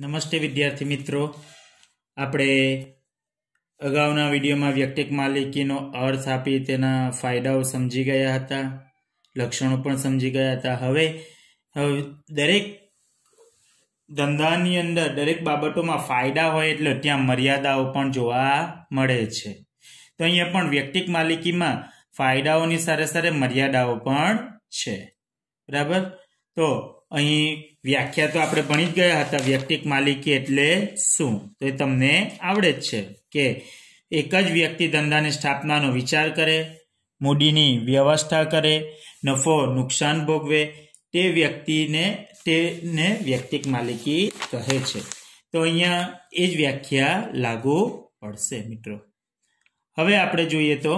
નમસ્તે વિદ્યાર્થી મિત્રો આપણે અગાઉના વિડીયોમાં વ્યક્તિક માલિકીનો અર્થ આપી તેના ફાયદાઓ સમજી ગયા હતા લક્ષણો પણ સમજી ગયા હતા હવે દરેક ધંધાની અંદર દરેક બાબતોમાં ફાયદા હોય એટલે ત્યાં મર્યાદાઓ પણ જોવા મળે છે તો અહીંયા પણ વ્યક્તિક માલિકીમાં ફાયદાઓની સાથે સાથે મર્યાદાઓ પણ છે બરાબર તો અહીં વ્યાખ્યા તો આપણે ભણી જ ગયા હતા વ્યક્તિક માલિકી એટલે શું તો એ તમને આવડે જ છે કે એક જ વ્યક્તિ ધંધાની સ્થાપનાનો વિચાર કરે મૂડીની વ્યવસ્થા કરે નફો નુકસાન ભોગવે તે વ્યક્તિને તેને વ્યક્તિક માલિકી કહે છે તો અહીંયા એ જ વ્યાખ્યા લાગુ પડશે મિત્રો હવે આપણે જોઈએ તો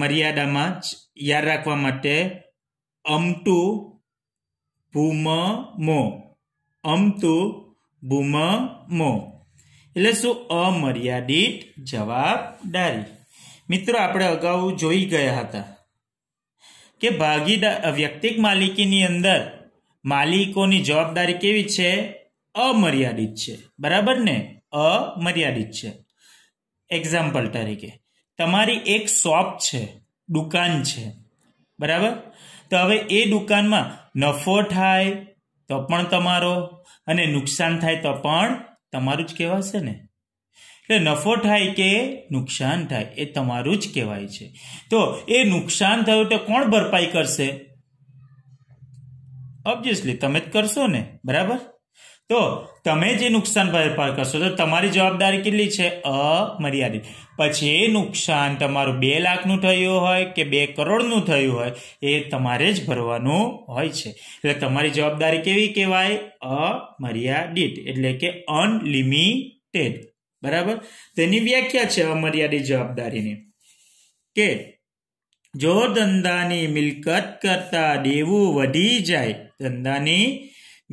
મર્યાદામાં યાદ રાખવા માટે અમટુ ભૂમ મો અમતુ ભૂમ મો એટલે શું અમર્યાદિત જવાબદારી મિત્રો આપણે અગાઉ જોઈ ગયા હતા કે ભાગીદાર વ્યક્તિક માલિકીની અંદર માલિકોની જવાબદારી કેવી છે અમર્યાદિત છે બરાબર ને અમર્યાદિત છે એક્ઝામ્પલ તરીકે તમારી એક શોપ છે દુકાન છે બરાબર તો હવે એ દુકાનમાં નફો થાય તો પણ તમારો અને નુકસાન થાય તો પણ તમારું જ કહેવાશે ને એટલે નફો થાય કે નુકસાન થાય એ તમારું જ કહેવાય છે તો એ નુકસાન થયું તો કોણ ભરપાઈ કરશે ઓબ્વિયસલી તમે જ કરશો ને બરાબર તો તમે જે નુકસાન ભરપાઈ કરશો તો તમારી જવાબદારી કેટલી છે અમર્યાદિત પછી એ નુકસાન તમારું બે લાખનું થયું હોય કે બે કરોડનું થયું હોય એ તમારે જ ભરવાનું હોય છે એટલે તમારી જવાબદારી કેવી કહેવાય અમર્યાદિત એટલે કે અનલિમિટેડ બરાબર તેની વ્યાખ્યા છે અમર્યાદિત જવાબદારીની કે જો ધંધાની મિલકત કરતાં દેવું વધી જાય ધંધાની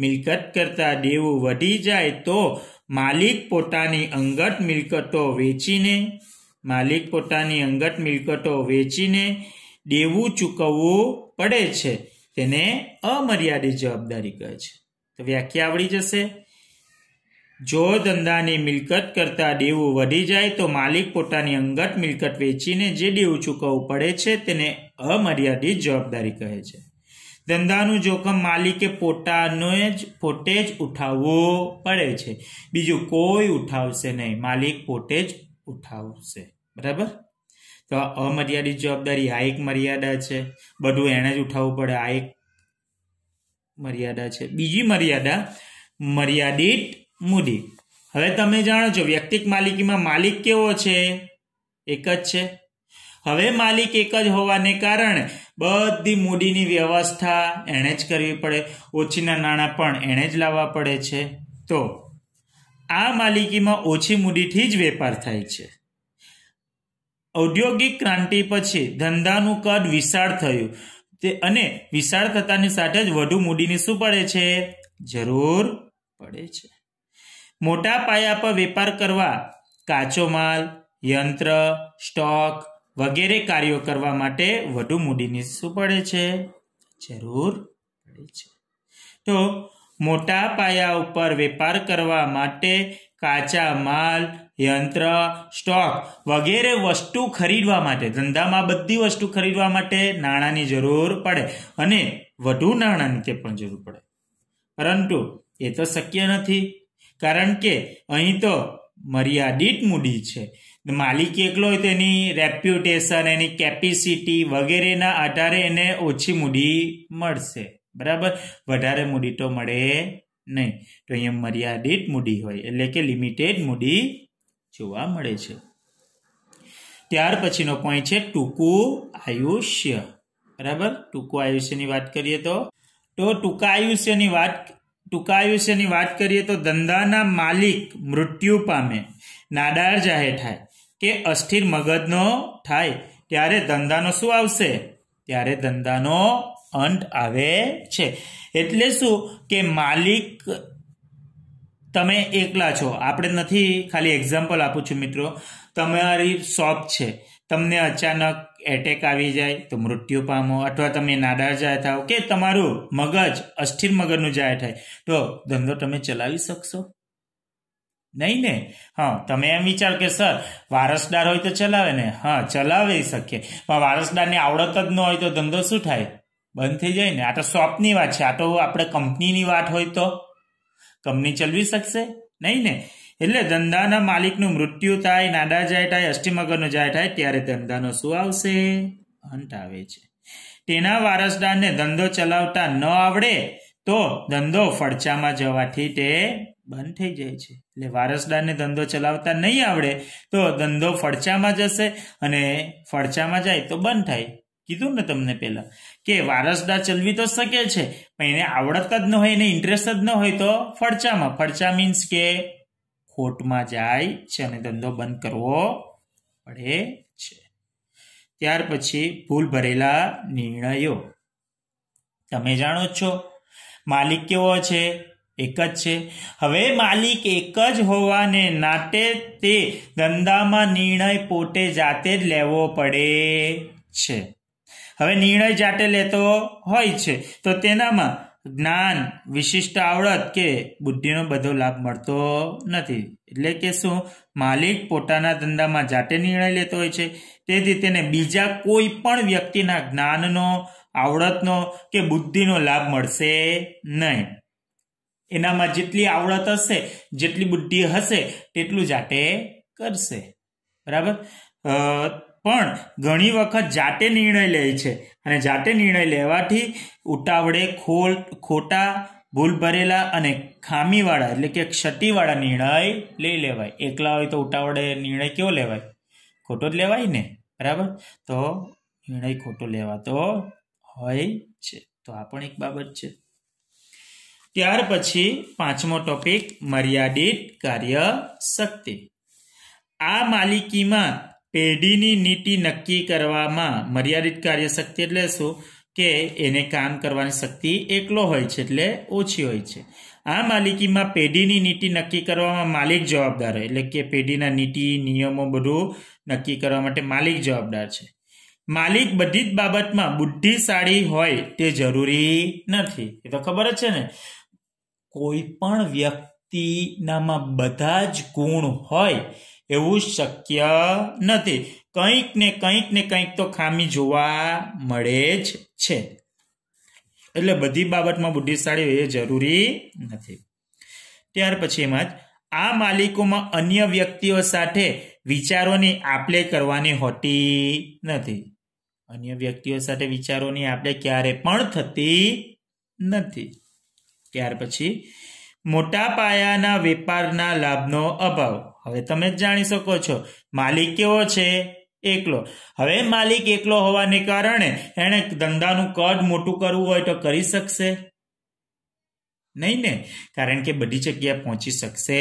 મિલકત કરતાં દેવું વધી જાય તો માલિક પોતાની અંગત મિલકતો વેચીને માલિક પોતાની અંગત મિલકતો વેચીને દેવું ચૂકવવું પડે છે તેને અમર્યાદિત જવાબદારી કહે છે તો વ્યાખ્યા આવડી જશે જો ધંધાની મિલકત કરતાં દેવું વધી જાય તો માલિક પોતાની અંગત મિલકત વેચીને જે દેવું ચૂકવવું પડે છે તેને અમર્યાદિત જવાબદારી કહે છે ધંધાનું જોખમ માલિકે પોતાનો જ પોતે જ ઉઠાવવો પડે છે બીજું કોઈ ઉઠાવશે નહીં માલિક પોતે જ ઉઠાવશે બરાબર તો અમર્યાદિત જવાબદારી આ એક મર્યાદા છે બધું એણે જ ઉઠાવવું પડે આ એક મર્યાદા છે બીજી મર્યાદા મર્યાદિત મૂડી હવે તમે જાણો છો વ્યક્તિક માલિકીમાં માલિક કેવો છે એક જ છે હવે માલિક એક જ હોવાને કારણે બધી મૂડીની વ્યવસ્થા એણે જ કરવી પડે ઓછીના નાણાં પણ એણે જ લાવવા પડે છે તો આ માલિકીમાં ઓછી મૂડીથી જ વેપાર થાય છે ઔદ્યોગિક ક્રાંતિ પછી ધંધાનું કદ વિશાળ થયું તે અને વિશાળ થતાની સાથે જ વધુ મૂડીની શું પડે છે જરૂર પડે છે મોટા પાયા પર વેપાર કરવા કાચો માલ યંત્ર સ્ટોક વગેરે કાર્યો કરવા માટે વધુ મૂડીની શું પડે છે જરૂર પડે છે તો મોટા પાયા ઉપર વેપાર કરવા માટે કાચા માલ યંત્ર સ્ટોક વગેરે વસ્તુ ખરીદવા માટે ધંધામાં બધી વસ્તુ ખરીદવા માટે નાણાંની જરૂર પડે અને વધુ નાણાંની તે પણ જરૂર પડે પરંતુ એ તો શક્ય નથી કારણ કે અહીં તો મર્યાદિત મૂડી છે માલિક એકલો હોય તો એની રેપ્યુટેશન એની કેપેસિટી વગેરેના આધારે એને ઓછી મૂડી મળશે બરાબર વધારે મૂડી તો મળે નહીં તો અહીંયા મર્યાદિત મૂડી હોય એટલે કે લિમિટેડ મૂડી જોવા મળે છે ત્યાર પછીનો પોઈન્ટ છે ટૂંકું આયુષ્ય બરાબર ટૂંકું આયુષ્યની વાત કરીએ તો તો ટૂંકા આયુષ્યની વાત ટૂંકા આયુષ્યની વાત કરીએ તો ધંધાના માલિક મૃત્યુ પામે નાદાર જાહેર થાય કે અસ્થિર મગજનો થાય ત્યારે ધંધાનો શું આવશે ત્યારે ધંધાનો અંત આવે છે એટલે શું કે માલિક તમે એકલા છો આપણે નથી ખાલી એક્ઝામ્પલ આપું છું મિત્રો તમારી શોપ છે તમને અચાનક એટેક આવી જાય તો મૃત્યુ પામો અથવા તમે નાદાર જાય થાવ કે તમારું મગજ અસ્થિર મગજનું જાય થાય તો ધંધો તમે ચલાવી શકશો નહીં ને હા તમે એમ વિચાર કે સર વારસદાર હોય તો ચલાવે ને હા ચલાવી શકીએ પણ વારસદારની આવડત જ ન હોય તો ધંધો શું થાય બંધ થઈ જાય ને આ તો શોપની વાત છે આ તો આપણે કંપનીની વાત હોય તો કંપની ચલવી શકશે નહીં ને એટલે ધંધાના માલિકનું મૃત્યુ થાય નાડા જાય થાય અષ્ટિમગરનો જાય થાય ત્યારે ધંધાનો શું આવશે અંત આવે છે તેના વારસદારને ધંધો ચલાવતા ન આવડે તો ધંધો ફડચામાં જવાથી તે બંધ થઈ જાય છે એટલે વારસદારને ધંધો ચલાવતા નહીં આવડે તો ધંધો ફડચામાં જશે અને ફડચામાં જાય તો બંધ થાય કીધું ને તમને પહેલાં કે વારસદાર ચલવી તો શકે છે પણ એને આવડત જ ન હોય એને ઇન્ટરેસ્ટ જ ન હોય તો ફડચામાં ફડચા મીન્સ કે ખોટમાં જાય છે અને ધંધો બંધ કરવો પડે છે ત્યાર પછી ભૂલ ભરેલા નિર્ણયો તમે જાણો છો માલિક કેવો છે એક જ છે હવે માલિક એક જ હોવાને નાતે તે ધંધામાં નિર્ણય પોતે જાતે જ લેવો પડે છે હવે નિર્ણય જાતે લેતો હોય છે તો તેનામાં જ્ઞાન વિશિષ્ટ આવડત કે બુદ્ધિનો બધો લાભ મળતો નથી એટલે કે શું માલિક પોતાના ધંધામાં જાતે નિર્ણય લેતો હોય છે તેથી તેને બીજા કોઈ પણ વ્યક્તિના જ્ઞાનનો આવડતનો કે બુદ્ધિનો લાભ મળશે નહીં એનામાં જેટલી આવડત હશે જેટલી બુદ્ધિ હશે તેટલું જાતે કરશે બરાબર પણ ઘણી વખત જાતે નિર્ણય લે છે અને જાતે નિર્ણય લેવાથી ઉતાવળે ખોલ ખોટા ભૂલ ભરેલા અને ખામીવાળા એટલે કે ક્ષતિવાળા નિર્ણય લઈ લેવાય એકલા હોય તો ઉતાવળે નિર્ણય કેવો લેવાય ખોટો જ લેવાય ને બરાબર તો નિર્ણય ખોટો લેવાતો હોય છે તો આ પણ એક બાબત છે ત્યાર પછી પાંચમો ટોપિક મર્યાદિત કાર્ય શક્તિ આ માલિકીમાં પેઢીની નીતિ નક્કી કરવામાં મર્યાદિત કાર્ય શક્તિ એટલે શું કે એને કામ કરવાની શક્તિ એકલો હોય છે એટલે ઓછી હોય છે આ માલિકીમાં પેઢીની નીતિ નક્કી કરવામાં માલિક જવાબદાર હોય એટલે કે પેઢીના નીતિ નિયમો બધું નક્કી કરવા માટે માલિક જવાબદાર છે માલિક બધી જ બાબતમાં બુદ્ધિશાળી હોય તે જરૂરી નથી એ તો ખબર જ છે ને કોઈ પણ વ્યક્તિનામાં બધા જ ગુણ હોય એવું શક્ય નથી કંઈક ને કંઈક ને કંઈક તો ખામી જોવા મળે જ છે એટલે બધી બાબતમાં બુદ્ધિશાળી એ જરૂરી નથી ત્યાર પછી એમાં જ આ માલિકોમાં અન્ય વ્યક્તિઓ સાથે વિચારોની આપલે કરવાની હોતી નથી અન્ય વ્યક્તિઓ સાથે વિચારોની આપલે ક્યારે પણ થતી નથી ત્યાર પછી મોટા પાયાના વેપારના લાભનો અભાવ હવે તમે જ જાણી શકો છો માલિક કેવો છે એકલો હવે માલિક એકલો હોવાને કારણે એણે ધંધાનું કદ મોટું કરવું હોય તો કરી શકશે નહીં ને કારણ કે બધી જગ્યાએ પહોંચી શકશે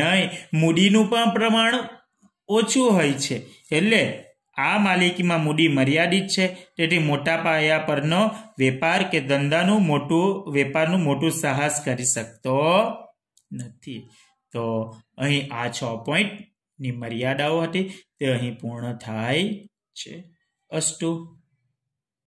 નહીં મૂડીનું પણ પ્રમાણ ઓછું હોય છે એટલે આ માલિકીમાં મૂડી મર્યાદિત છે તેથી મોટા પાયા પરનો વેપાર કે ધંધાનું મોટું વેપારનું મોટું સાહસ કરી શકતો નથી તો અહીં આ છ પોઈન્ટની મર્યાદાઓ હતી તે અહીં પૂર્ણ થાય છે અસ્તુ